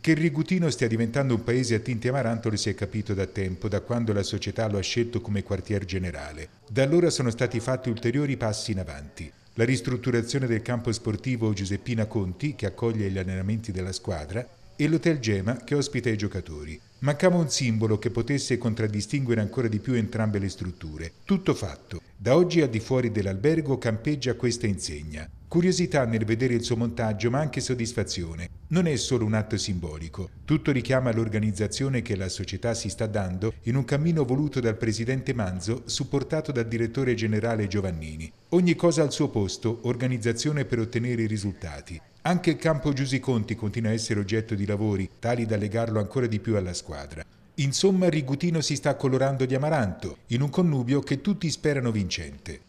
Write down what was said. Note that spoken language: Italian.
Che Rigutino stia diventando un paese a tinti amarantole si è capito da tempo, da quando la società lo ha scelto come quartier generale. Da allora sono stati fatti ulteriori passi in avanti. La ristrutturazione del campo sportivo Giuseppina Conti, che accoglie gli allenamenti della squadra, e l'Hotel Gema, che ospita i giocatori. Mancava un simbolo che potesse contraddistinguere ancora di più entrambe le strutture. Tutto fatto. Da oggi al di fuori dell'albergo campeggia questa insegna. Curiosità nel vedere il suo montaggio, ma anche soddisfazione. Non è solo un atto simbolico. Tutto richiama l'organizzazione che la società si sta dando in un cammino voluto dal presidente Manzo, supportato dal direttore generale Giovannini. Ogni cosa al suo posto, organizzazione per ottenere i risultati. Anche il campo Giusi Conti continua a essere oggetto di lavori, tali da legarlo ancora di più alla squadra. Insomma, Rigutino si sta colorando di amaranto, in un connubio che tutti sperano vincente.